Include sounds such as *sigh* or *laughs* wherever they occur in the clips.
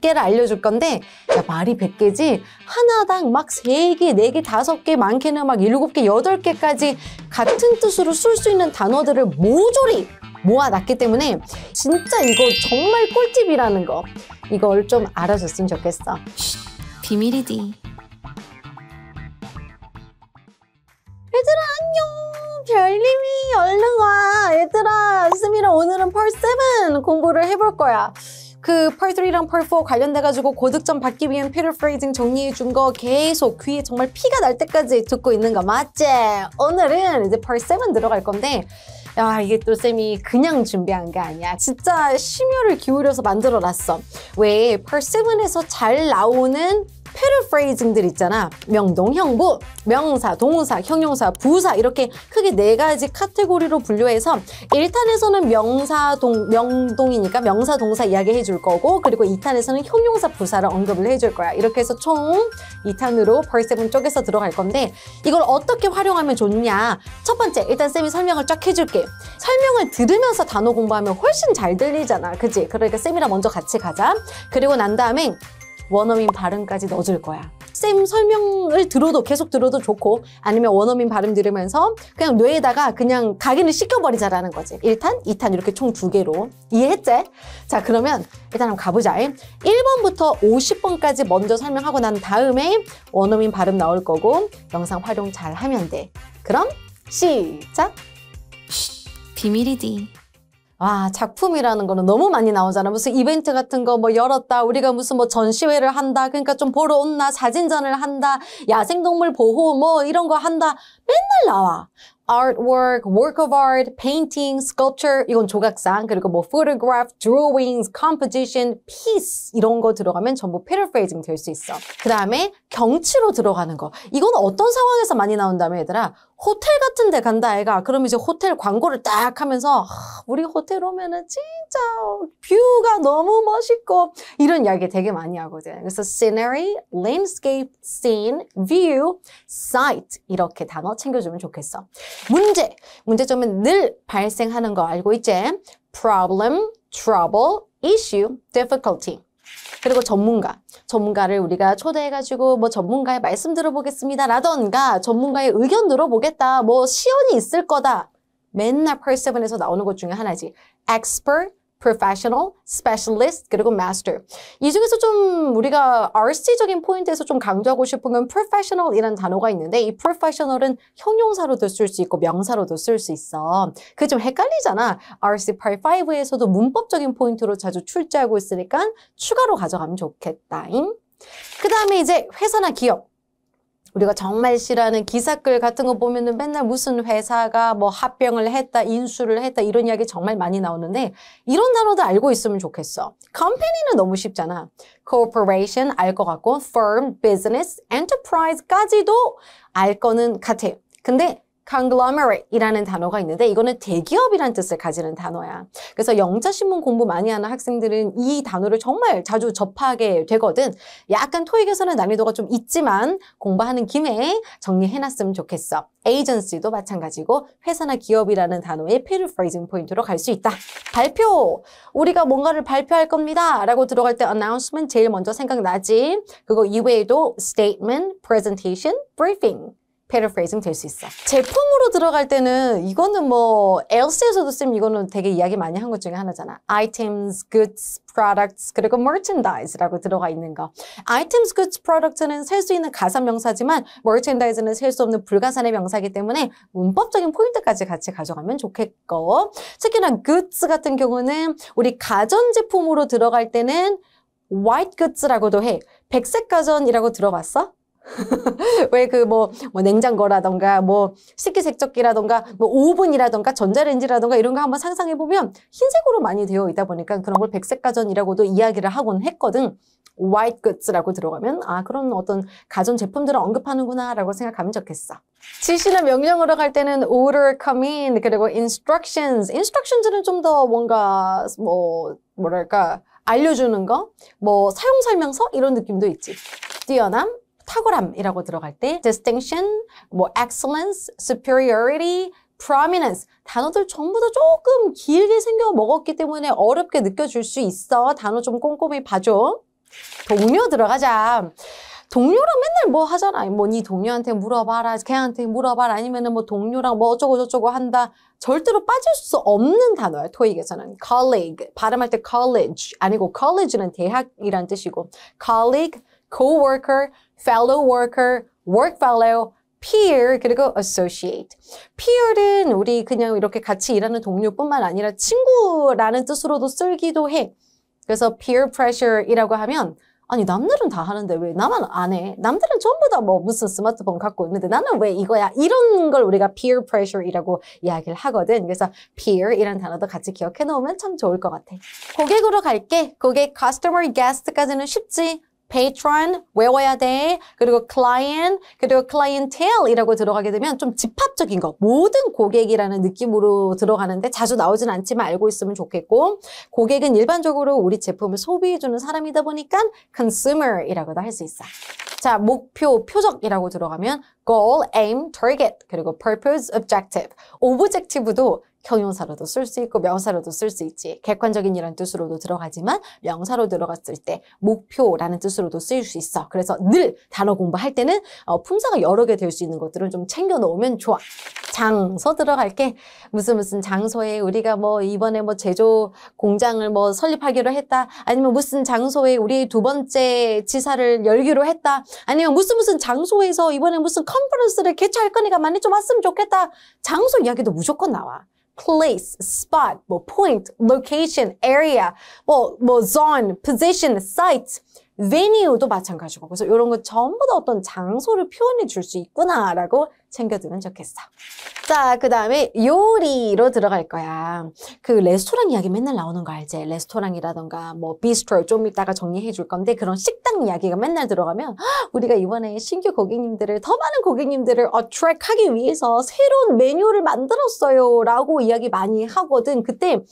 100개를 알려줄 건데 야, 말이 100개지 하나당 막 3개, 4개, 5개, 많게는 막 7개, 8개까지 같은 뜻으로 쓸 수 있는 단어들을 모조리 모아놨기 때문에 진짜 이거 정말 꿀팁이라는 거 이걸 좀 알아줬으면 좋겠어 비밀이지 얘들아 안녕 별님이 얼른 와 얘들아 수미랑 오늘은 펄7 공부를 해볼 거야 그 펄3랑 펄4 관련돼가지고 고득점 받기 위한 피요 프레이징 정리해준 거 계속 귀에 정말 피가 날 때까지 듣고 있는 거 맞지? 오늘은 이제 펄7 들어갈 건데 야 이게 또 쌤이 그냥 준비한 게 아니야 진짜 심혈을 기울여서 만들어놨어 왜 펄7에서 잘 나오는 패러프레이징들 있잖아 명동형부, 명사, 동사, 형용사, 부사 이렇게 크게 네 가지 카테고리로 분류해서 1탄에서는 명사, 동, 명동이니까 명사, 동사 이야기해 줄 거고 그리고 2탄에서는 형용사, 부사를 언급을 해줄 거야 이렇게 해서 총 2탄으로 벌세븐 쪽에서 들어갈 건데 이걸 어떻게 활용하면 좋냐 첫 번째 일단 쌤이 설명을 쫙 해줄게 설명을 들으면서 단어 공부하면 훨씬 잘 들리잖아 그지 그러니까 쌤이랑 먼저 같이 가자 그리고 난 다음에 원어민 발음까지 넣어줄 거야. 쌤 설명을 들어도 계속 들어도 좋고 아니면 원어민 발음 들으면서 그냥 뇌에다가 그냥 각인을 시켜버리자라는 거지. 1탄, 2탄 이렇게 총 두 개로. 이해했지? 자 그러면 일단 한번 가보자. 1번부터 50번까지 먼저 설명하고 난 다음에 원어민 발음 나올 거고 영상 활용 잘 하면 돼. 그럼 시작! 비밀이지. 아, 작품이라는 거는 너무 많이 나오잖아. 무슨 이벤트 같은 거 뭐 열었다. 우리가 무슨 뭐 전시회를 한다. 그러니까 좀 보러 온나. 사진전을 한다. 야생동물 보호 뭐 이런 거 한다. 맨날 나와. artwork, work of art, painting, sculpture 이건 조각상 그리고 뭐 photograph, drawings, composition, piece 이런 거 들어가면 전부 paraphrasing 될 수 있어. 그 다음에 경치로 들어가는 거 이건 어떤 상황에서 많이 나온다면 얘들아 호텔 같은 데 간다 애가 그럼 이제 호텔 광고를 딱 하면서 아, 우리 호텔 오면은 진짜 뷰가 너무 멋있고 이런 이야기 되게 많이 하거든 그래서 scenery, landscape, scene, view, sight 이렇게 단어 챙겨주면 좋겠어 문제, 문제점은 늘 발생하는 거 알고 있지? problem, trouble, issue, difficulty 그리고 전문가, 전문가를 우리가 초대해가지고 뭐 전문가의 말씀 들어보겠습니다. 라던가 전문가의 의견 들어보겠다. 뭐 시연이 있을 거다. 맨날 펄세븐에서 나오는 것 중에 하나지. expert professional, specialist, 그리고 master. 이 중에서 좀 우리가 RC적인 포인트에서 좀 강조하고 싶은 건 professional이라는 단어가 있는데 이 professional은 형용사로도 쓸 수 있고 명사로도 쓸 수 있어. 그게 좀 헷갈리잖아. RC Part 5에서도 문법적인 포인트로 자주 출제하고 있으니까 추가로 가져가면 좋겠다. 잉? 그 다음에 이제 회사나 기업. 우리가 정말 싫어하는 기사글 같은 거 보면은 맨날 무슨 회사가 뭐 합병을 했다, 인수를 했다 이런 이야기 정말 많이 나오는데 이런 단어도 알고 있으면 좋겠어. 컴퍼니는 너무 쉽잖아. corporation 알 것 같고 firm, business, enterprise까지도 알 거는 같아. 근데 conglomerate이라는 단어가 있는데 이거는 대기업이란 뜻을 가지는 단어야. 그래서 영자신문 공부 많이 하는 학생들은 이 단어를 정말 자주 접하게 되거든. 약간 토익에서는 난이도가 좀 있지만 공부하는 김에 정리해놨으면 좋겠어. 에이전시도 마찬가지고 회사나 기업이라는 단어의 패러프레이징 포인트로 갈 수 있다. 발표! 우리가 뭔가를 발표할 겁니다. 라고 들어갈 때 announcement 제일 먼저 생각나지. 그거 이외에도 statement, presentation, briefing. paraphrasing 될수 있어. 제품으로 들어갈 때는 이거는 뭐 else에서도 쓰면 이거는 되게 이야기 많이 한 것 중에 하나잖아. items, goods, products, 그리고 merchandise라고 들어가 있는 거. items, goods, product는 셀 수 있는 가산 명사지만 merchandise는 셀 수 없는 불가산의 명사이기 때문에 문법적인 포인트까지 같이 가져가면 좋겠고 특히나 goods 같은 경우는 우리 가전제품으로 들어갈 때는 white goods라고도 해. 백색 가전이라고 들어봤어? *laughs* 왜그뭐뭐 뭐 냉장고라던가 뭐 식기세척기라던가 뭐 오븐이라던가 전자레인지라던가 이런 거 한번 상상해 보면 흰색으로 많이 되어 있다 보니까 그런 걸 백색 가전이라고도 이야기를 하곤 했거든. white goods라고 들어가면 아 그런 어떤 가전 제품들을 언급하는구나라고 생각하면 좋겠어. 지시나 명령으로 갈 때는 order, come in 그리고 instructions. instructions는 좀 더 뭔가 뭐 뭐랄까 알려주는 거, 뭐 사용 설명서 이런 느낌도 있지. 뛰어남, 탁월함이라고 들어갈 때 distinction, 뭐 excellence, superiority, prominence 단어들 전부 다 조금 길게 생겨 먹었기 때문에 어렵게 느껴질 수 있어. 단어 좀 꼼꼼히 봐줘. 동료 들어가자. 동료랑 맨날 뭐 하잖아. 뭐 네 동료한테 물어봐라, 걔한테 물어봐라, 아니면뭐 동료랑 뭐 어쩌고 저쩌고 한다. 절대로 빠질 수 없는 단어야. 토익에서는 colleague 발음할 때 college 아니고 college는 대학이란 뜻이고 colleague, coworker, fellow worker, work fellow, peer 그리고 associate. peer는 우리 그냥 이렇게 같이 일하는 동료뿐만 아니라 친구라는 뜻으로도 쓰기도 해. 그래서 peer pressure이라고 하면 아니 남들은 다 하는데 왜 나만 안 해? 남들은 전부 다 뭐 무슨 스마트폰 갖고 있는데 나는 왜 이거야? 이런 걸 우리가 peer pressure이라고 이야기를 하거든. 그래서 peer이란 단어도 같이 기억해 놓으면 참 좋을 것 같아. 고객으로 갈게. 고객, customer, guest까지는 쉽지. patron 외워야 돼. 그리고 client, 그리고 clientele이라고 들어가게 되면 좀 집합적인 거, 모든 고객이라는 느낌으로 들어가는데 자주 나오진 않지만 알고 있으면 좋겠고 고객은 일반적으로 우리 제품을 소비해주는 사람이다 보니까 consumer이라고도 할 수 있어. 자, 목표, 표적이라고 들어가면 goal, aim, target, 그리고 purpose, objective. 오브젝티브도 형용사로도 쓸 수 있고 명사로도 쓸 수 있지 객관적인이라 뜻으로도 들어가지만 명사로 들어갔을 때 목표라는 뜻으로도 쓰일 수 있어 그래서 늘 단어 공부할 때는 어, 품사가 여러 개 될 수 있는 것들은 좀 챙겨 놓으면 좋아 장소 들어갈게 무슨 무슨 장소에 우리가 뭐 이번에 뭐 제조 공장을 뭐 설립하기로 했다 아니면 무슨 장소에 우리 두 번째 지사를 열기로 했다 아니면 무슨 무슨 장소에서 이번에 무슨 컨퍼런스를 개최할 거니까 많이 좀 왔으면 좋겠다 장소 이야기도 무조건 나와 place, spot, well, point, location, area, well, well, zone, position, site. venue도 마찬가지고 그래서 이런 거 전부 다 어떤 장소를 표현해 줄 수 있구나라고 챙겨두면 좋겠어. 자, 그 다음에 요리로 들어갈 거야. 그 레스토랑 이야기 맨날 나오는 거 알지? 레스토랑이라던가 뭐 비스트로 좀 이따가 정리해 줄 건데 그런 식당 이야기가 맨날 들어가면 *gasps* 우리가 이번에 신규 고객님들을 더 많은 고객님들을 어트랙하기 위해서 새로운 메뉴를 만들었어요 라고 이야기 많이 하거든. 그때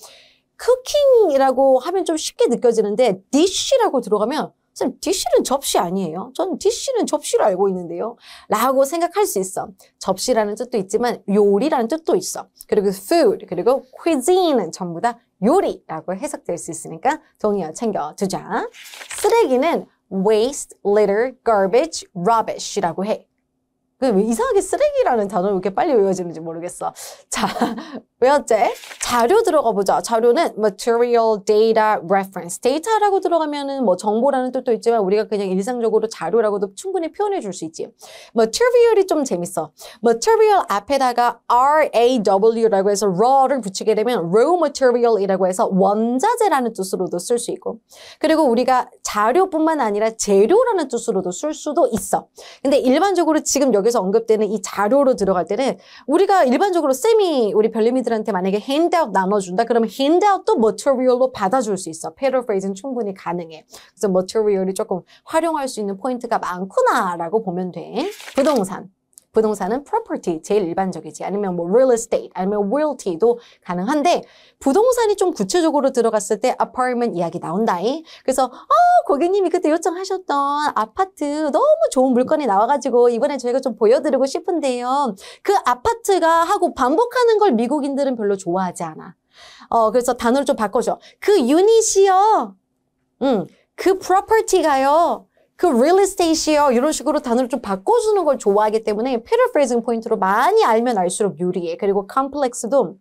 쿠킹이라고 하면 좀 쉽게 느껴지는데 디쉬라고 들어가면 선생님, DC는 접시 아니에요? 저는 d 는 접시로 알고 있는데요. 라고 생각할 수 있어. 접시라는 뜻도 있지만 요리라는 뜻도 있어. 그리고 food, 그리고 cuisine은 전부 다 요리라고 해석될 수 있으니까 동의어 챙겨두자. 쓰레기는 waste, litter, garbage, rubbish라고 해. 왜 이상하게 쓰레기라는 단어를 이렇게 빨리 외워지는지 모르겠어. 자, 외어째 자료 들어가 보자. 자료는 material, data, reference. 데이터라고 들어가면은 뭐 정보라는 뜻도 있지만 우리가 그냥 일상적으로 자료라고도 충분히 표현해 줄 수 있지. material이 좀 재밌어. material 앞에다가 raw라고 해서 raw를 붙이게 되면 raw material이라고 해서 원자재라는 뜻으로도 쓸 수 있고 그리고 우리가 자료뿐만 아니라 재료라는 뜻으로도 쓸 수도 있어. 근데 일반적으로 지금 여기서 언급되는 이 자료로 들어갈 때는 우리가 일반적으로 쌤이 우리 별림이 학생들한테 만약에 핸드아웃 나눠준다 그러면 핸드아웃도 머티리얼로 받아줄 수 있어. 패러프레이즈는 충분히 가능해. 그래서 머티리얼이 조금 활용할 수 있는 포인트가 많구나라고 보면 돼. 부동산. 부동산은 property 제일 일반적이지 아니면 뭐 real estate 아니면 realty도 가능한데 부동산이 좀 구체적으로 들어갔을 때 apartment 이야기 나온다잉 그래서 어 고객님이 그때 요청하셨던 아파트 너무 좋은 물건이 나와가지고 이번에 저희가 좀 보여드리고 싶은데요 그 아파트가 하고 반복하는 걸 미국인들은 별로 좋아하지 않아 어 그래서 단어를 좀 바꿔줘 그 유닛이요 음 그 property가요 그 real estate이요 이런 식으로 단어를 좀 바꿔주는 걸 좋아하기 때문에 paraphrasing 포인트로 많이 알면 알수록 유리해. 그리고 complex도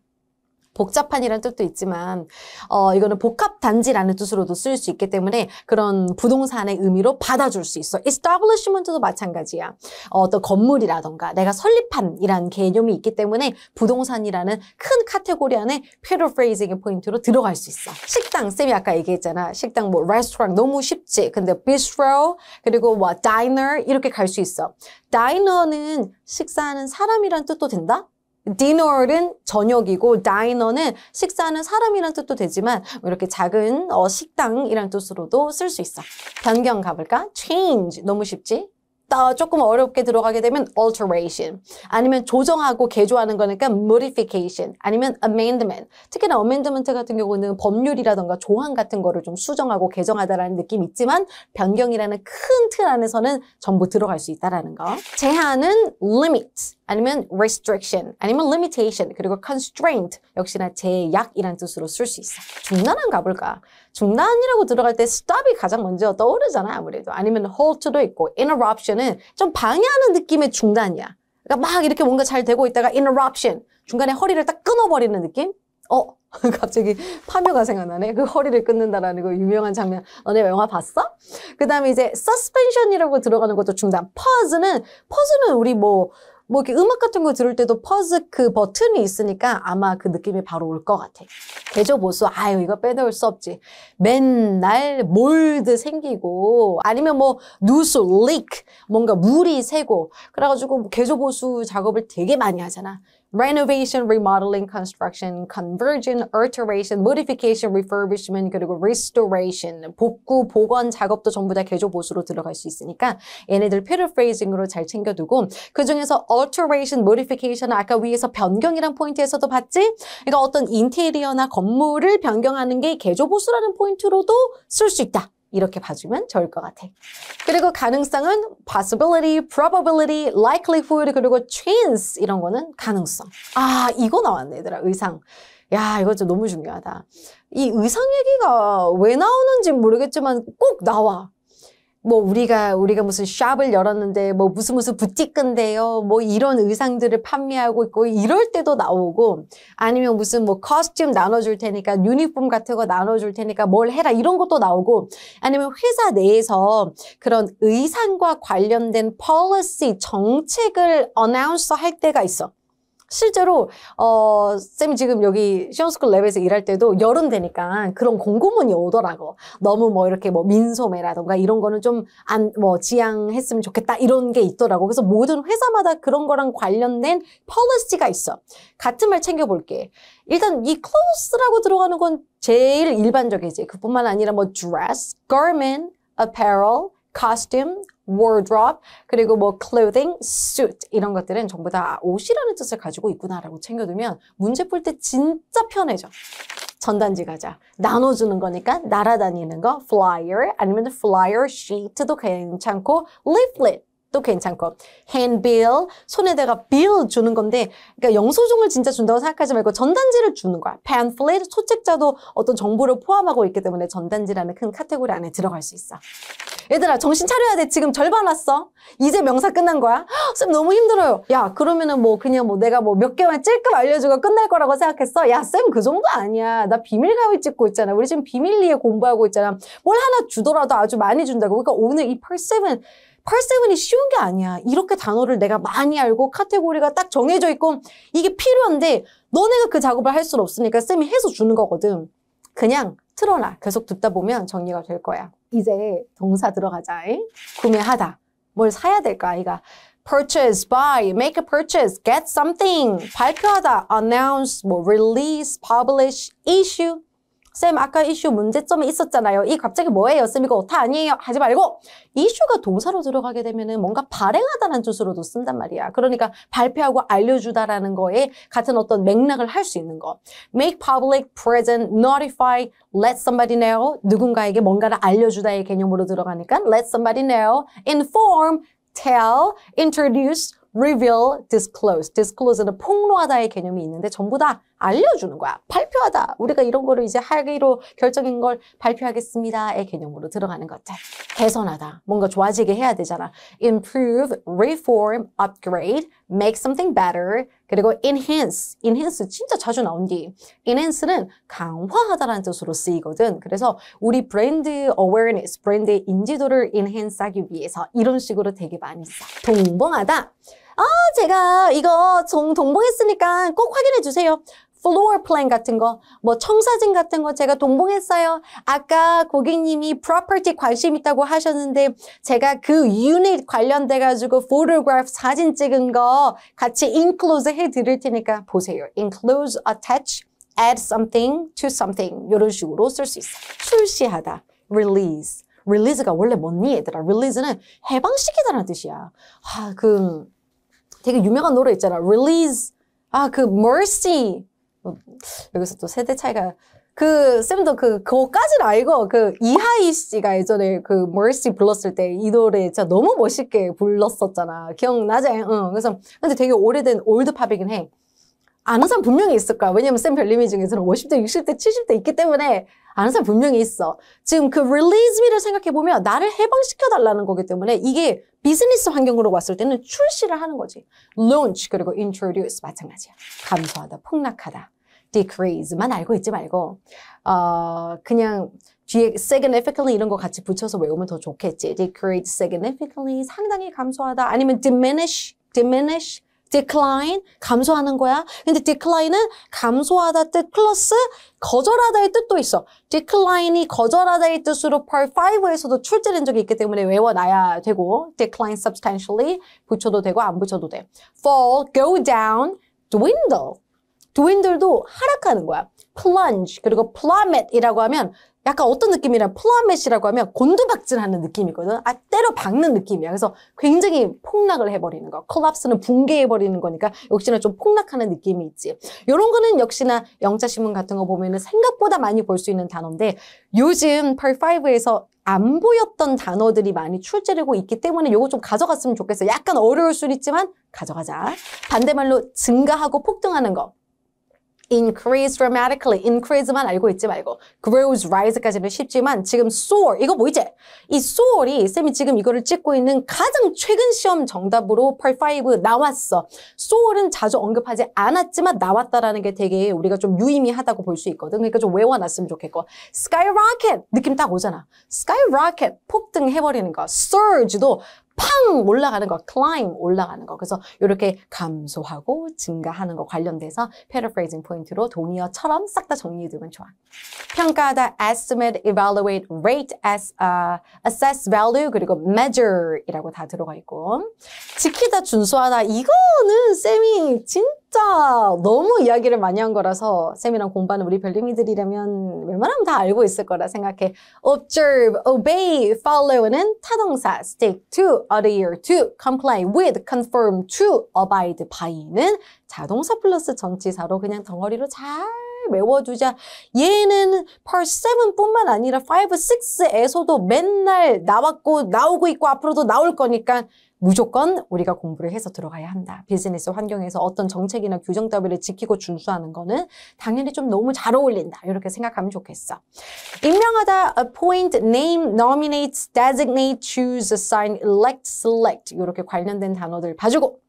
복잡한이라는 뜻도 있지만 어 이거는 복합단지라는 뜻으로도 쓰일 수 있기 때문에 그런 부동산의 의미로 받아줄 수 있어. establishment도 마찬가지야. 어, 어떤 건물이라던가 내가 설립한이란 개념이 있기 때문에 부동산이라는 큰 카테고리 안에 paraphrasing의 포인트로 들어갈 수 있어. 식당, 쌤이 아까 얘기했잖아. 식당 뭐 레스토랑 너무 쉽지. 근데 bistro 그리고 뭐 diner 이렇게 갈 수 있어. diner는 식사하는 사람이란 뜻도 된다? 디너는 저녁이고 다이너는 식사는 하 사람이란 뜻도 되지만 뭐 이렇게 작은 어, 식당이란 뜻으로도 쓸 수 있어. 변경 가볼까? change 너무 쉽지? 더 조금 어렵게 들어가게 되면 alteration 아니면 조정하고 개조하는 거니까 modification 아니면 amendment 특히나 amendment 같은 경우는 법률이라던가 조항 같은 거를 좀 수정하고 개정하다라는 느낌 이 있지만 변경이라는 큰 틀 안에서는 전부 들어갈 수 있다라는 거 제한은 limit 아니면 restriction, 아니면 limitation, 그리고 constraint 역시나 제약이란 뜻으로 쓸 수 있어. 중단한 가볼까? 중단이라고 들어갈 때 stop이 가장 먼저 떠오르잖아 아무래도. 아니면 halt도 있고 interruption은 좀 방해하는 느낌의 중단이야. 그러니까 막 이렇게 뭔가 잘 되고 있다가 interruption, 중간에 허리를 딱 끊어버리는 느낌? 어? *laughs* 갑자기 파묘가 생각나네. 그 허리를 끊는다라는 그 유명한 장면. 너네 영화 봤어? 그 다음에 이제 suspension이라고 들어가는 것도 중단. pause는, pause는 우리 뭐, 뭐 이렇게 음악 같은 거 들을 때도 퍼즈 그 버튼이 있으니까 아마 그 느낌이 바로 올 것 같아. 대조 보수, 아유, 이거 빼놓을 수 없지. 맨날 몰드 생기고, 아니면 뭐, 누수, 릭, 뭔가 물이 새고, 그래가지고 뭐 개조 보수 작업을 되게 많이 하잖아. renovation, remodeling, construction, conversion, alteration, modification, refurbishment, 그리고 restoration, 복구, 복원 작업도 전부 다 개조 보수로 들어갈 수 있으니까 얘네들 p a 프레이징으로잘 챙겨두고 그중에서 alteration, modification 아까 위에서 변경이란 포인트에서도 봤지? 그러니까 어떤 인테리어나 건물을 변경하는 게 개조 보수라는 포인트로도 쓸 수 있다. 이렇게 봐주면 좋을 것 같아. 그리고 가능성은 possibility, probability, likelihood, 그리고 chance 이런 거는 가능성. 아, 이거 나왔네, 얘들아, 의상. 야, 이거 좀 너무 중요하다. 이 의상 얘기가 왜 나오는지 모르겠지만 꼭 나와. 뭐 우리가 우리가 무슨 샵을 열었는데 뭐 무슨 무슨 부티크인데요. 뭐 이런 의상들을 판매하고 있고 이럴 때도 나오고 아니면 무슨 뭐 커스튬 나눠 줄 테니까 유니폼 같은 거 나눠 줄 테니까 뭘 해라 이런 것도 나오고 아니면 회사 내에서 그런 의상과 관련된 policy 정책을 a 나운서할 때가 있어. 실제로 어, 쌤이 지금 여기 시험스쿨 랩에서 일할 때도 여름 되니까 그런 공고문이 오더라고. 너무 뭐 이렇게 뭐 민소매라던가 이런 거는 좀 안 뭐 지양했으면 좋겠다 이런 게 있더라고. 그래서 모든 회사마다 그런 거랑 관련된 p o l i c y 가 있어. 같은 말 챙겨볼게. 일단 이 c l o s e 라고 들어가는 건 제일 일반적이지. 그뿐만 아니라 뭐 dress, garment, apparel, costume, wardrobe, 그리고 뭐 clothing, suit 이런 것들은 전부 다 옷이라는 뜻을 가지고 있구나라고 챙겨두면 문제 풀 때 진짜 편해져. 전단지 가자. 나눠주는 거니까 날아다니는 거 flyer 아니면 flyer sheet도 괜찮고 leaflet 또 괜찮고 handbill 손에다가 bill 주는 건데 그러니까 영수증을 진짜 준다고 생각하지 말고 전단지를 주는 거야 pamphlet 소책자도 어떤 정보를 포함하고 있기 때문에 전단지라는 큰 카테고리 안에 들어갈 수 있어 얘들아 정신 차려야 돼 지금 절반 왔어 이제 명사 끝난 거야 쌤 너무 힘들어요 야 그러면은 뭐 그냥 뭐 내가 뭐 몇 개만 찔끔 알려주고 끝날 거라고 생각했어 야 쌤 그 정도 아니야 나 비밀가위 찍고 있잖아 우리 지금 비밀리에 공부하고 있잖아 뭘 하나 주더라도 아주 많이 준다고 그러니까 오늘 이 펄세븐 펄세븐이 쉬운 게 아니야 이렇게 단어를 내가 많이 알고 카테고리가 딱 정해져 있고 이게 필요한데 너네가 그 작업을 할 수는 없으니까 쌤이 해서 주는 거거든 그냥 틀어놔. 계속 듣다 보면 정리가 될 거야. 이제 동사 들어가자. 구매하다. 뭘 사야 될까? 아이가 purchase, buy, make a purchase, get something, 발표하다, announce, 뭐 release, publish, issue, 쌤 아까 이슈 문제점이 있었잖아요. 이 갑자기 뭐예요? 쌤 이거 오타 아니에요? 하지 말고 이슈가 동사로 들어가게 되면 은 뭔가 발행하다는 뜻으로도 쓴단 말이야. 그러니까 발표하고 알려주다라는 거에 같은 어떤 맥락을 할 수 있는 거. make public, present, notify, let somebody know 누군가에게 뭔가를 알려주다의 개념으로 들어가니까 let somebody know, inform, tell, introduce, reveal, disclose. disclose는 폭로하다의 개념이 있는데 전부 다 알려주는 거야. 발표하다. 우리가 이런 거를 이제 하기로 결정인 걸 발표하겠습니다의 개념으로 들어가는 것들. 개선하다. 뭔가 좋아지게 해야 되잖아. improve, reform, upgrade, make something better. 그리고 enhance. enhance 진짜 자주 나온디. enhance는 강화하다라는 뜻으로 쓰이거든. 그래서 우리 브랜드 awareness, 브랜드의 인지도를 enhance하기 위해서 이런 식으로 되게 많이 써. 동봉하다. 아, 제가 이거 종 동봉했으니까 꼭 확인해 주세요. floor plan 같은 거, 뭐 청사진 같은 거 제가 동봉했어요. 아까 고객님이 property 관심 있다고 하셨는데 제가 그 유닛 관련돼 가지고 photograph 사진 찍은 거 같이 인클로즈 해 드릴 테니까 보세요. i n c l o s e attach add something to something 이런 식으로 쓸 수 있어요. 출시하다 release r e e l a s e 가 원래 뭔니 얘들아 a s e 는 해방시키다라는 뜻이야 아, 그 되게 유명한 노래 있잖아. Release. 아, 그 Mercy. 음, 여기서 또 세대 차이가 그 쌤도 그 그거까지는 알고 그 이하이 씨가 예전에 그 Mercy 불렀을 때 이 노래 진짜 너무 멋있게 불렀었잖아. 기억나지? 응. 그래서 근데 되게 오래된 올드 팝이긴 해. 아는 사람 분명히 있을 거야. 왜냐면 쌤 별님이 중에서는 50대, 60대, 70대 있기 때문에 아는 사람 분명히 있어. 지금 그 release me를 생각해보면 나를 해방시켜달라는 거기 때문에 이게 비즈니스 환경으로 왔을 때는 출시를 하는 거지. launch 그리고 introduce 마찬가지야. 감소하다, 폭락하다. decrease만 알고 있지 말고 어 그냥 뒤에 significantly 이런 거 같이 붙여서 외우면 더 좋겠지. decrease significantly 상당히 감소하다 아니면 diminish diminish decline 감소하는 거야. 근데 decline은 감소하다 뜻 플러스 거절하다의 뜻도 있어. decline이 거절하다의 뜻으로 part 5에서도 출제된 적이 있기 때문에 외워놔야 되고 decline substantially 붙여도 되고 안 붙여도 돼. fall, go down, dwindle. dwindle도 하락하는 거야. plunge 그리고 plummet이라고 하면 약간 어떤 느낌이란 플라멧이라고 하면 곤두박질하는 느낌이거든. 아 때려 박는 느낌이야. 그래서 굉장히 폭락을 해버리는 거. 콜랍스는 붕괴해버리는 거니까 역시나 좀 폭락하는 느낌이 있지. 이런 거는 역시나 영자신문 같은 거 보면은 생각보다 많이 볼 수 있는 단어인데 요즘 펄5에서 안 보였던 단어들이 많이 출제되고 있기 때문에 요거 좀 가져갔으면 좋겠어. 약간 어려울 수 있지만 가져가자. 반대말로 증가하고 폭등하는 거. increase dramatically, increase만 알고 있지 말고 grows, rise까지는 쉽지만 지금 soar, 이거 뭐이지? 이 soar이 쌤이 지금 이거를 찍고 있는 가장 최근 시험 정답으로 part 5 나왔어. soar은 자주 언급하지 않았지만 나왔다라는 게 되게 우리가 좀 유의미하다고 볼 수 있거든. 그러니까 좀 외워놨으면 좋겠고 skyrocket 느낌 딱 오잖아. skyrocket 폭등해버리는 거. surge도 팡 올라가는 거, climb 올라가는 거. 그래서 이렇게 감소하고 증가하는 거 관련돼서 paraphrasing 포인트로 동의어처럼 싹 다 정리해두면 좋아. 평가하다, estimate, evaluate, rate, as, uh, assess value, 그리고 measure이라고 다 들어가 있고 지키다, 준수하다 이거는 쌤이 진 진짜 너무 이야기를 많이 한 거라서 쌤이랑 공부하는 우리 별님이들이라면 웬만하면 다 알고 있을 거라 생각해. observe, obey, follow는 타동사 stick to, adhere to, comply with, confirm to, abide by는 자동사 플러스 전치사로 그냥 덩어리로 잘 외워두자. 얘는 part 7뿐만 아니라 5, 6에서도 맨날 나왔고 나오고 있고 앞으로도 나올 거니까 무조건 우리가 공부를 해서 들어가야 한다. 비즈니스 환경에서 어떤 정책이나 규정 따위를 지키고 준수하는 거는 당연히 좀 너무 잘 어울린다. 이렇게 생각하면 좋겠어. 임명하다, appoint, name, nominate, designate, choose, assign, elect, select 이렇게 관련된 단어들 봐주고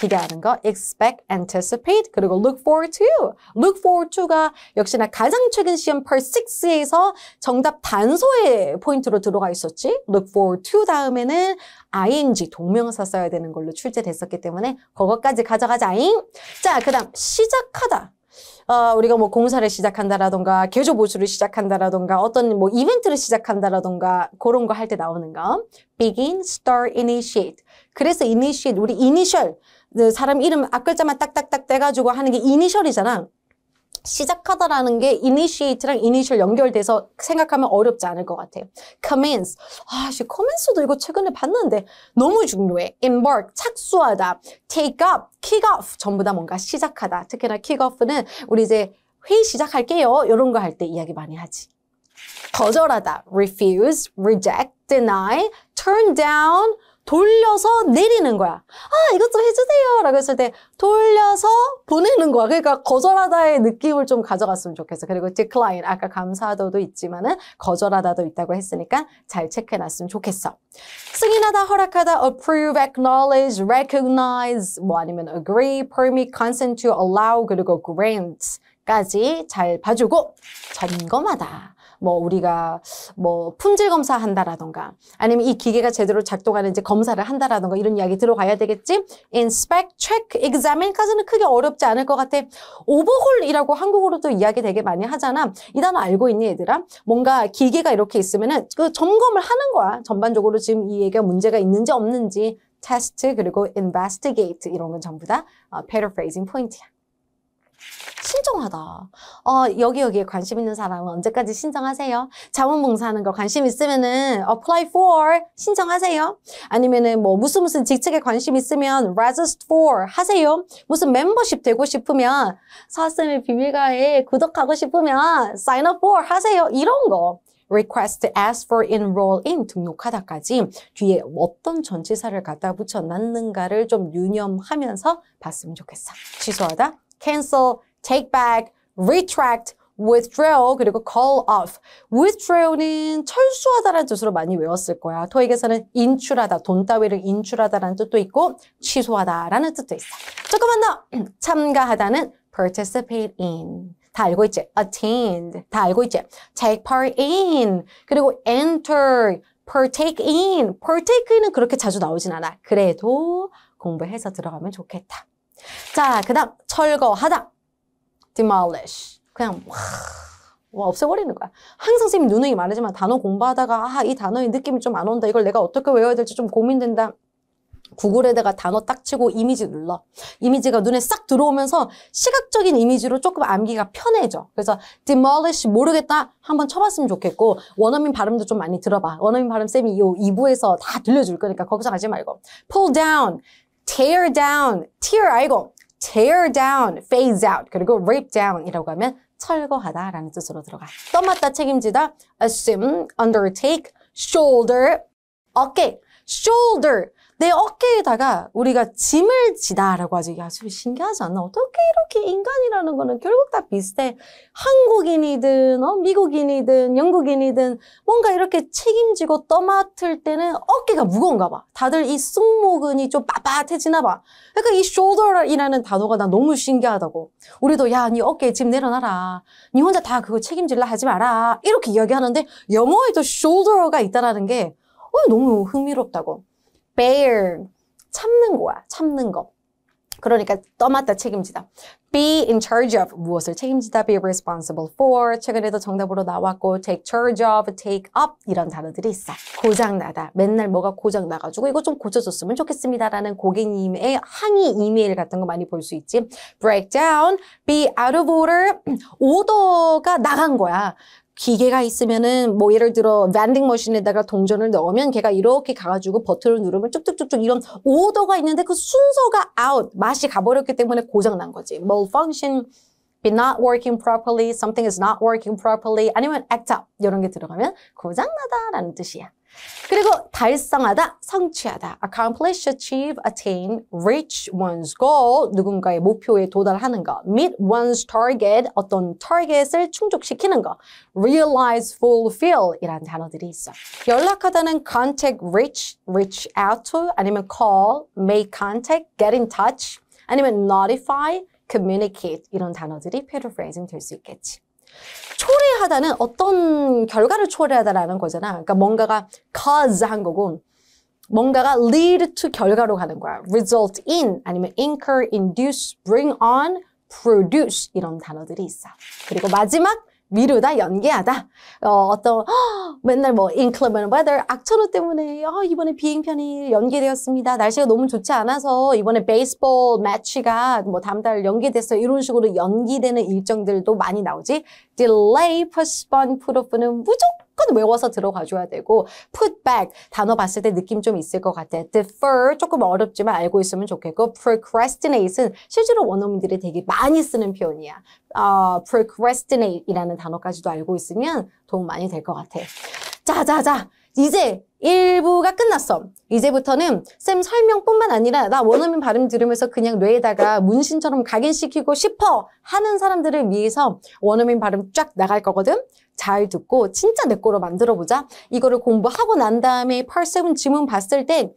기대하는 거 expect, anticipate, 그리고 look forward to. look forward to가 역시나 가장 최근 시험 part 6에서 정답 단서의 포인트로 들어가 있었지. look forward to 다음에는 ing, 동명사 써야 되는 걸로 출제됐었기 때문에 그것까지 가져가자잉. 자, 그 다음 시작하다. 어, 우리가 뭐 공사를 시작한다라던가 개조 보수를 시작한다라던가 어떤 뭐 이벤트를 시작한다라던가 그런 거 할 때 나오는 거 begin, start, initiate 그래서 initiate 우리 이 n i t i a l 그 사람 이름 앞글자만 딱딱딱 떼가지고 하는 게 이니셜이잖아 시작하다라는 게 initiate랑 initial 연결돼서 생각하면 어렵지 않을 것 같아요. commence. 아, 씨, commence도 이거 최근에 봤는데 너무 중요해. embark, 착수하다. take up, kick off. 전부 다 뭔가 시작하다. 특히나 kick off는 우리 이제 회의 시작할게요. 이런 거 할 때 이야기 많이 하지. 거절하다. refuse, reject, deny, turn down, 돌려서 내리는 거야. 아, 이것 좀 해주세요. 라고 했을 때 돌려서 보내는 거야. 그러니까 거절하다의 느낌을 좀 가져갔으면 좋겠어. 그리고 decline, 아까 감사도도 있지만은 거절하다도 있다고 했으니까 잘 체크해놨으면 좋겠어. 승인하다, 허락하다, approve, acknowledge, recognize, 뭐 아니면 agree, permit, consent to allow, 그리고 grant. 까지 잘 봐주고 점검하다. 뭐 우리가 뭐 품질 검사 한다라던가 아니면 이 기계가 제대로 작동하는지 검사를 한다라던가 이런 이야기 들어가야 되겠지. inspect, check, examine까지는 크게 어렵지 않을 것 같아. 오버홀이라고 한국어로도 이야기 되게 많이 하잖아. 이 단어 알고 있니 얘들아? 뭔가 기계가 이렇게 있으면은 그 점검을 하는 거야. 전반적으로 지금 이 얘기가 문제가 있는지 없는지 테스트 그리고 investigate 이런 건 전부 다 어, paraphrasing 포인트야. 신중하다. 어, 여기 여기에 관심 있는 사람은 언제까지 신청하세요? 자원봉사하는 거 관심 있으면은 apply for 신청하세요. 아니면은 뭐 무슨 무슨 직책에 관심 있으면 register for 하세요. 무슨 멤버십 되고 싶으면 사슴의 비밀가에 구독하고 싶으면 sign up for 하세요. 이런 거. request ask for enroll in 등록하다까지 뒤에 어떤 전치사를 갖다 붙여 놨는가를 좀 유념하면서 봤으면 좋겠어. 취소하다, cancel, take back, retract, withdraw 그리고 call off. withdraw는 철수하다라는 뜻으로 많이 외웠을 거야. 토익에서는 인출하다, 돈 따위를 인출하다라는 뜻도 있고 취소하다라는 뜻도 있어. 조금만 더 *clears throat* 참가하다는 participate in. 다 알고 있지? attend. 다 알고 있지? take part in. 그리고 enter, partake in. p a r t a k e in은 그렇게 자주 나오진 않아. 그래도 공부해서 들어가면 좋겠다. 자, 그 다음 철거하다. demolish. 그냥 와, 와 없애버리는 거야. 항상 선생님 누누이 말하지만 단어 공부하다가 아, 이 단어의 느낌이 좀 안 온다. 이걸 내가 어떻게 외워야 될지 좀 고민된다. 구글에다가 단어 딱 치고 이미지 눌러. 이미지가 눈에 싹 들어오면서 시각적인 이미지로 조금 암기가 편해져. 그래서 demolish 모르겠다 한번 쳐봤으면 좋겠고 원어민 발음도 좀 많이 들어봐. 원어민 발음 쌤이 이 2부에서 다 들려줄 거니까 걱정하지 말고 pull down tear down, tear 아이고 tear down, phase out, 그리고 rip down이라고 하면 철거하다라는 뜻으로 들어가요. 떠맡다, 책임지다, assume, undertake, shoulder, 어깨, shoulder, 내 어깨에다가 우리가 짐을 지다라고 하지 야, 좀 신기하지 않나? 어떻게 이렇게 인간이라는 거는 결국 다 비슷해. 한국인이든, 어, 미국인이든, 영국인이든 뭔가 이렇게 책임지고 떠맡을 때는 어깨가 무거운가 봐. 다들 이 승모근이 좀 빳빳해지나 봐. 그러니까 이 shoulder이라는 단어가 나 너무 신기하다고. 우리도 야, 네 어깨에 짐 내려놔라. 네 혼자 다 그거 책임질라 하지 마라. 이렇게 이야기하는데 영어에도 shoulder가 있다라는 게 어, 너무 흥미롭다고. bear 참는 거야. 참는 거. 그러니까 떠맡다 책임지다. be in charge of 무엇을 책임지다 be responsible for 최근에도 정답으로 나왔고 take charge of take up 이런 단어들이 있어 고장나다 맨날 뭐가 고장나가지고 이거 좀 고쳐줬으면 좋겠습니다라는 고객님의 항의 이메일 같은 거 많이 볼 수 있지 break down be out of order *clears throat* 오더가 나간 거야 기계가 있으면은 뭐 예를 들어 랜딩 머신에다가 동전을 넣으면 걔가 이렇게 가가지고 버튼을 누르면 쭉쭉쭉쭉 이런 오더가 있는데 그 순서가 아웃 맛이 가버렸기 때문에 고장 난 거지. 뭐 a l f u n c t i o n be not working properly, something is not working properly, 아니면 act up 이런 게 들어가면 고장나다라는 뜻이야. 그리고 달성하다, 성취하다, accomplish, achieve, attain, reach one's goal, 누군가의 목표에 도달하는 거. meet one's target, 어떤 target을 충족시키는 거. realize, fulfill 이란 단어들이 있어. 연락하다는 contact, reach, reach out to, 아니면 call, make contact, get in touch, 아니면 notify, communicate 이런 단어들이 paraphrasing 될수 있겠지. 초래하다는 어떤 결과를 초래하다라는 거잖아. 그러니까 뭔가가 cause 한 거고 뭔가가 lead to 결과로 가는 거야. result in 아니면 incur, induce, bring on, produce 이런 단어들이 있어. 그리고 마지막 미루다, 연기하다. 어, 어떤 허, 맨날 뭐 inclement weather, 악천후 때문에 어, 이번에 비행편이 연기되었습니다. 날씨가 너무 좋지 않아서 이번에 베이스볼 매치가 뭐 다음 달 연기됐어. 이런 식으로 연기되는 일정들도 많이 나오지. delay, postpone, p u o f 는 무조건 무조건 외워서 들어가줘야 되고 put back 단어 봤을 때 느낌 좀 있을 것 같아. defer 조금 어렵지만 알고 있으면 좋겠고 procrastinate은 실제로 원어민들이 되게 많이 쓰는 표현이야. 어, procrastinate이라는 단어까지도 알고 있으면 도움 많이 될 것 같아. 자자자 이제 1부가 끝났어. 이제부터는 쌤 설명뿐만 아니라 나 원어민 발음 들으면서 그냥 뇌에다가 문신처럼 각인시키고 싶어 하는 사람들을 위해서 원어민 발음 쫙 나갈 거거든. 잘 듣고 진짜 내 거로 만들어보자. 이거를 공부하고 난 다음에 87 지문 봤을 때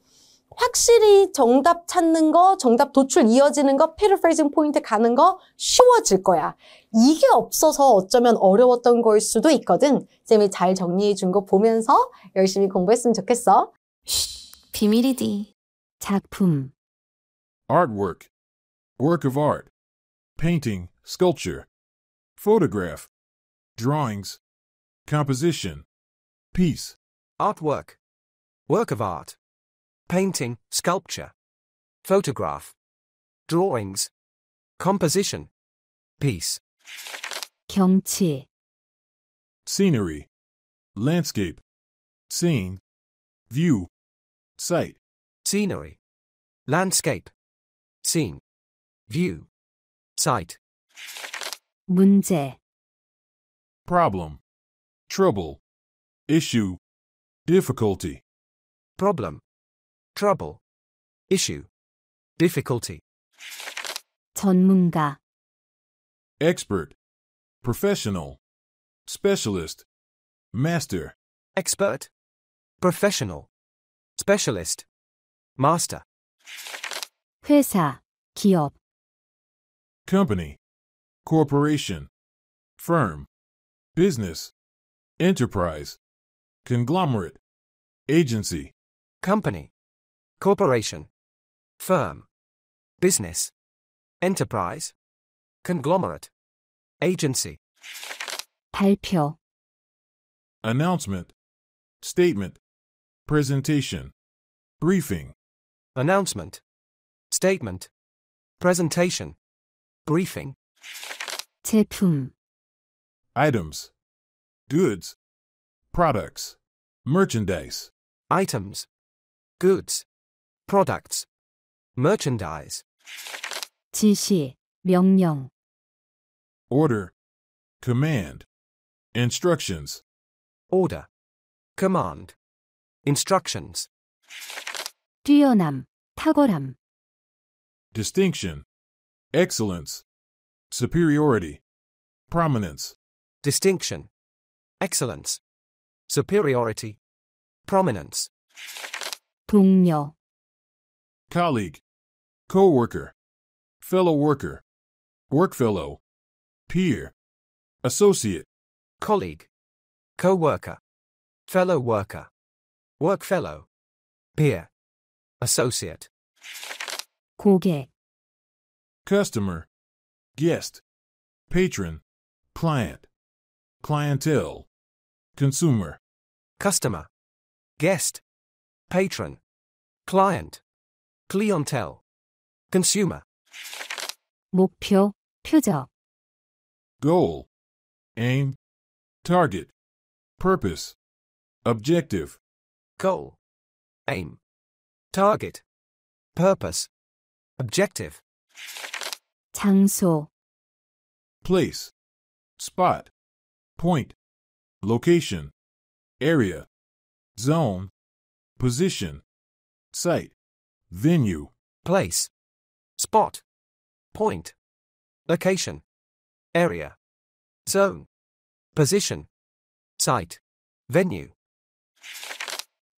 확실히 정답 찾는 거, 정답 도출 이어지는 거, 패러프레이징 포인트 가는 거 쉬워질 거야. 이게 없어서 어쩌면 어려웠던 거일 수도 있거든. 쌤이 잘 정리해 준 거 보면서 열심히 공부했으면 좋겠어. 비밀이지. 작품 artwork work of art painting, sculpture photograph drawings composition piece artwork work of art painting, sculpture, photograph, drawings, composition, piece. 경치 scenery, landscape, scene, view, sight. Scenery, landscape, scene, view, sight. 문제 problem, trouble, issue, difficulty. Problem, trouble, issue, difficulty. 전문가 expert, professional, specialist, master, expert, professional, specialist, master. 회사, 기업 company, corporation, firm, business, enterprise, conglomerate, agency, company, corporation, firm, business, enterprise, conglomerate, agency. 발표 announcement statement presentation briefing announcement statement presentation briefing 제품 items goods products merchandise items goods products, merchandise. 지시, 명령. Order, command, instructions. Order, command, instructions. 뛰어남, 탁월함. Distinction, excellence, superiority, prominence. Distinction, excellence, superiority, prominence. 동료, colleague, co-worker, fellow worker, workfellow, peer, associate, colleague, co-worker, fellow worker, workfellow, peer, associate, 고객, customer, guest, patron, client, clientele, consumer, customer, guest, patron, client, clientele, consumer. 목표, 표적. Goal, aim, target, purpose, objective. Goal, aim, target, purpose, objective. 장소. Place, spot, point, location, area, zone, position, site. Venue. Place. Spot. Point. Location. Area. Zone. Position. Site. Venue.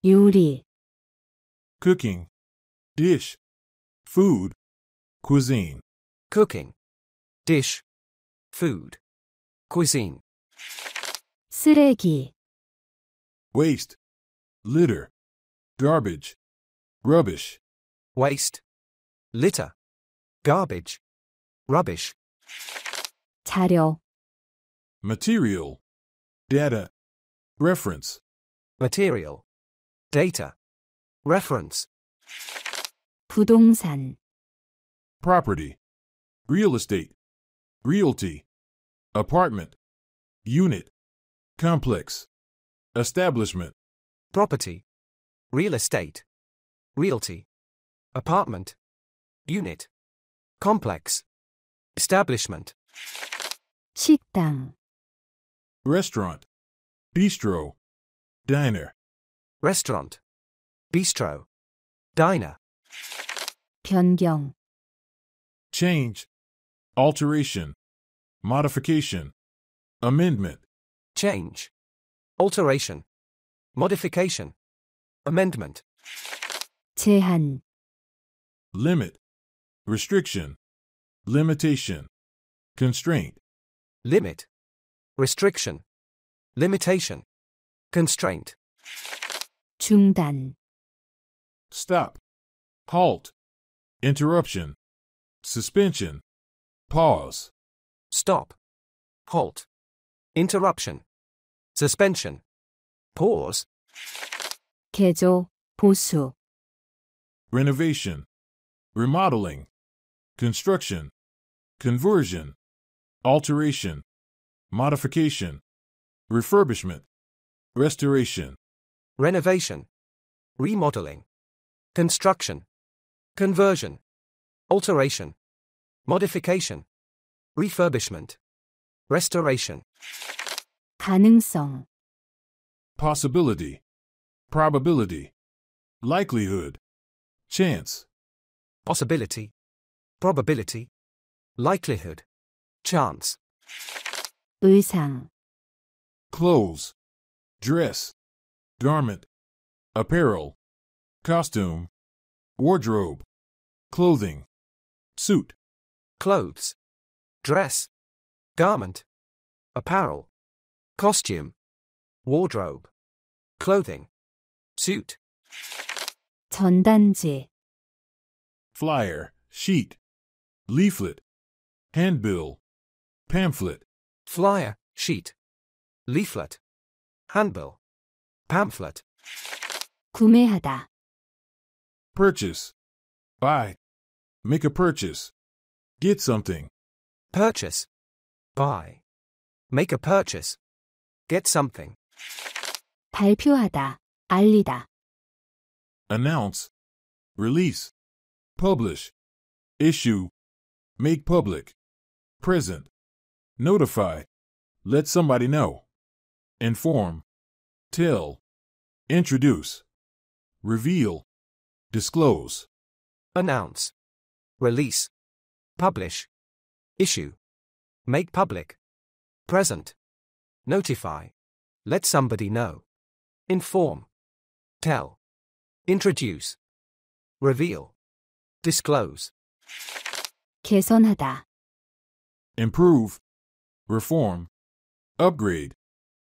요리. Cooking. Dish. Food. Cuisine. Cooking. Dish. Food. Cuisine. 쓰레기. Waste. Litter. Garbage. Rubbish waste, litter, garbage, rubbish. 자료 material, data, reference. material, data, reference. 부동산 property, real estate, realty, apartment, unit, complex, establishment, property, real estate, realty apartment, unit, complex, establishment, 식당, restaurant, bistro, diner, restaurant, bistro, diner, 변경, change, alteration, modification, amendment, change, alteration, modification, amendment, 제한, limit, restriction, limitation, constraint. Limit, restriction, limitation, constraint. 중단. Stop, halt, interruption, suspension, pause. Stop, halt, interruption, suspension, pause. 개조, 보수. Renovation, remodeling, construction, conversion, alteration, modification, refurbishment, restoration, renovation, remodeling, construction, conversion, alteration, modification, refurbishment, restoration. 가능성 possibility, probability, likelihood, chance possibility, probability, likelihood, chance. 의상 clothes, dress, garment, apparel, costume, wardrobe, clothing, suit, clothes, dress, garment, apparel, costume, wardrobe, clothing, suit. 전단지 flyer, sheet, leaflet, handbill, pamphlet, flyer, sheet, leaflet, handbill, pamphlet. 구매하다. Purchase. Buy. Make a purchase. Get something. Purchase. Buy. Make a purchase. Get something. 발표하다. 알리다. Announce. Release publish, issue, make public, present, notify, let somebody know, inform, tell, introduce, reveal, disclose, announce, release, publish, issue, make public, present, notify, let somebody know, inform, tell, introduce, reveal, disclose 개선하다 improve reform upgrade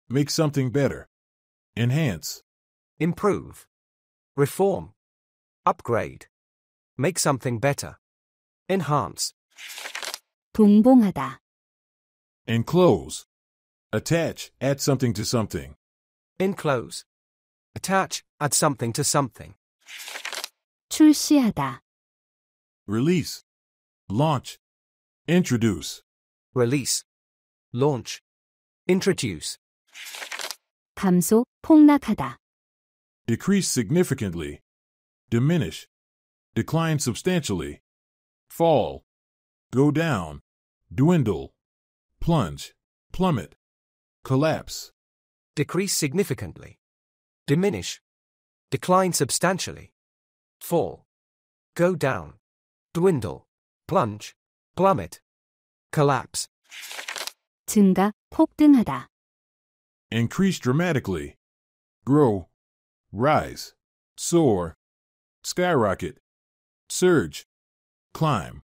make something better enhance improve reform upgrade make something better enhance 동봉하다 enclose attach add something to something enclose attach add something to something 출시하다 Release. Launch. Introduce. Release. Launch. Introduce. 감소, 폭락하다. Decrease significantly. Diminish. Decline substantially. Fall. Go down. Dwindle. Plunge. Plummet. Collapse. Decrease significantly. Diminish. Decline substantially. Fall. Go down dwindle, plunge, plummet, collapse. 증가, 폭등하다. Increase dramatically. Grow. Rise. Soar. Skyrocket. Surge. Climb.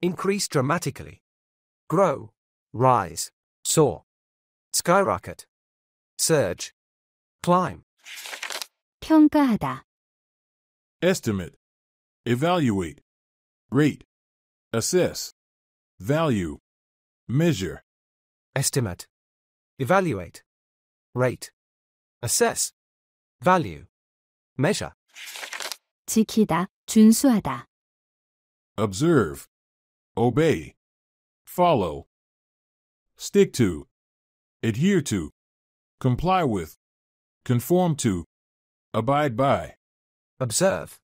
Increase dramatically. Grow. Rise. Soar. Skyrocket. Surge. Climb. 평가하다. Estimate. Evaluate rate, assess, value, measure, estimate, evaluate, rate, assess, value, measure. 지키다, 준수하다. observe, obey, follow, stick to, adhere to, comply with, conform to, abide by. Observe,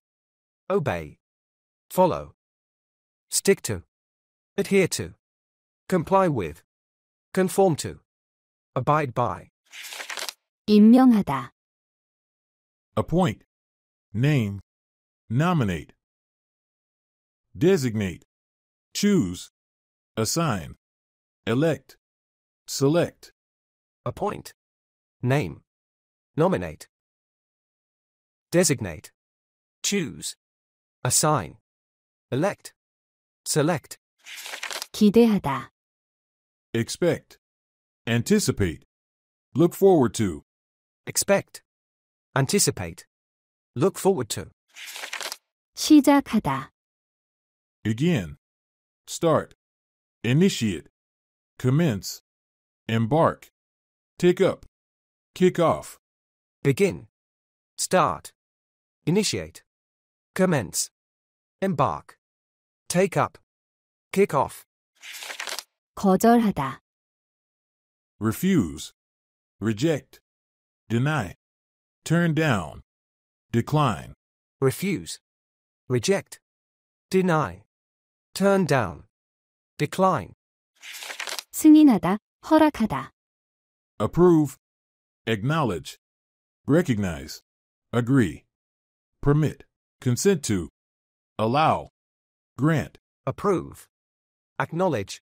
obey, follow, stick to, adhere to, comply with, conform to, abide by. 임명하다. Appoint. Name. Nominate. Designate. Choose. Assign. Elect. Select. Appoint. Name. Nominate. Designate. Choose. Assign. Elect. Select. 기대하다. Expect. Anticipate. Look forward to. Expect. Anticipate. Look forward to. 시작하다. Again. Start. Initiate. Commence. Embark. Take up. Kick off. Begin. Start. Initiate. Commence. Embark. Take up. Kick off. 거절하다. Refuse. Reject. Deny. Turn down. Decline. Refuse. Reject. Deny. Turn down. Decline. 승인하다. 허락하다. Approve. Acknowledge. Recognize. Agree. Permit. Consent to. Allow. Grant. Approve acknowledge,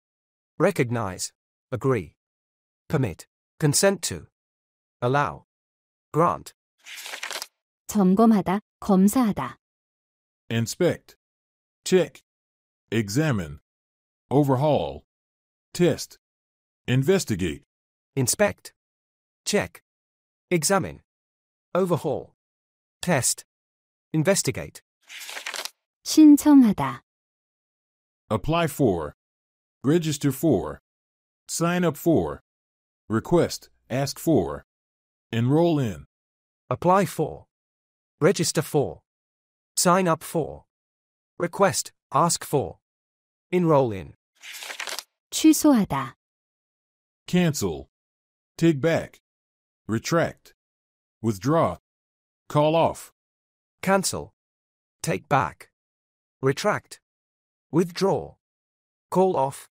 recognize, agree, permit, consent to, allow, grant. 점검하다, 검사하다. Inspect, check, examine, overhaul, test, investigate. Inspect, check, examine, overhaul, test, investigate. 신청하다. Apply for. Register for. Sign up for. Request. Ask for. Enroll in. Apply for. Register for. Sign up for. Request. Ask for. Enroll in. 취소하다. Cancel. Take back. Retract. Withdraw. Call off. Cancel. Take back. Retract withdraw, call off,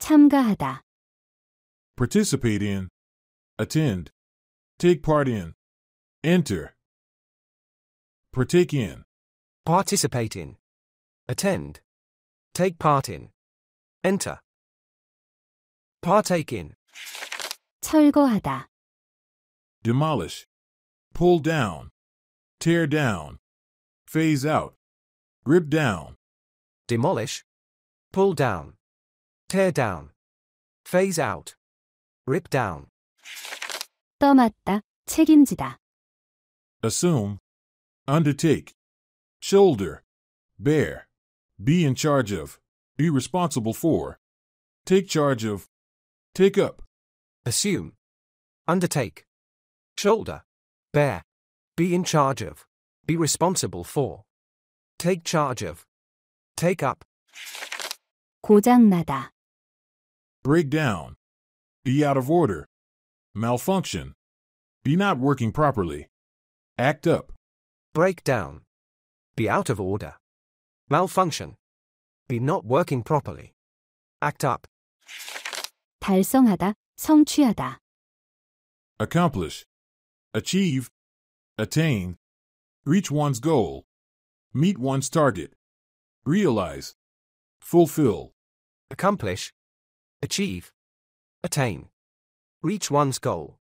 참가하다, participate in, attend, take part in, enter, partake in, participate in, attend, take part in, enter, partake in, 철거하다, demolish, pull down, tear down, phase out, rip down demolish, pull down, tear down, phase out, rip down. 떠맡다, 책임지다. Assume, undertake, shoulder, bear, be in charge of, be responsible for, take charge of, take up. Assume, undertake, shoulder, bear, be in charge of, be responsible for, take charge of. Take up. 고장나다. Break down. Be out of order. Malfunction. Be not working properly. Act up. Break down. Be out of order. Malfunction. Be not working properly. Act up. 달성하다, 성취하다. Accomplish. Achieve. Attain. Reach one's goal. Meet one's target realize, fulfill, accomplish, achieve, attain, reach one's goal,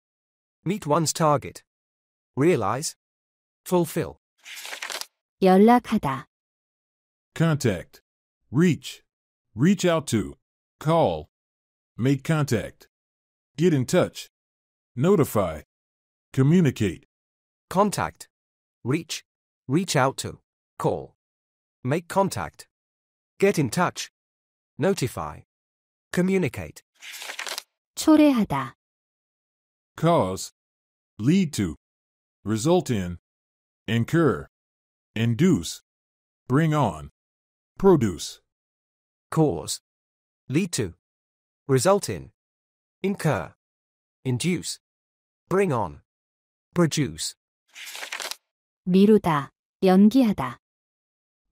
meet one's target, realize, fulfill. 연락하다. Contact. Reach. Reach out to. Call. Make contact. Get in touch. Notify. Communicate. Contact. Reach. Reach out to. Call. Make contact. Get in touch. Notify. Communicate. 초래하다. Cause. Lead to. Result in. Incur. Induce. Bring on. Produce. Cause. Lead to. Result in. Incur. Induce. Bring on. Produce. 미루다. 연기하다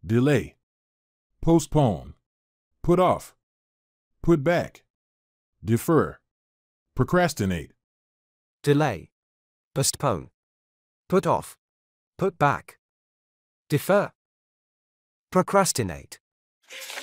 delay, postpone, put off, put back, defer, procrastinate, delay, postpone, put off, put back, defer, procrastinate.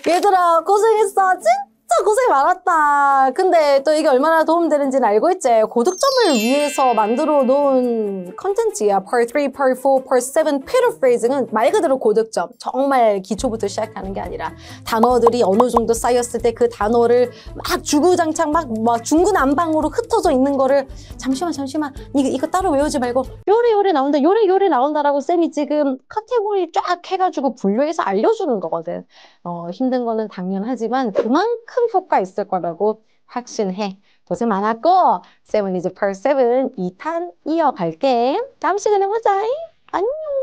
얘들아, 고생했어. 진 고생 많았다. 근데 또 이게 얼마나 도움되는지는 알고 있지. 고득점을 위해서 만들어 놓은 컨텐츠야. Part 3, Part 4, Part 7, paraphrasing은 말 그대로 고득점. 정말 기초부터 시작하는 게 아니라 단어들이 어느 정도 쌓였을 때 그 단어를 막 주구장창 막, 막 중구난방으로 흩어져 있는 거를 잠시만 잠시만 이거, 이거 따로 외우지 말고 요래 요래 나온다 요래 요래 나온다라고 쌤이 지금 카테고리 쫙 해가지고 분류해서 알려주는 거거든. 어, 힘든 거는 당연하지만 그만큼 효과 있을 거라고 확신해. 고생 많았고 세븐 이즈 펄 세븐 2탄 이어갈게. 다음 시간에 보자. 안녕.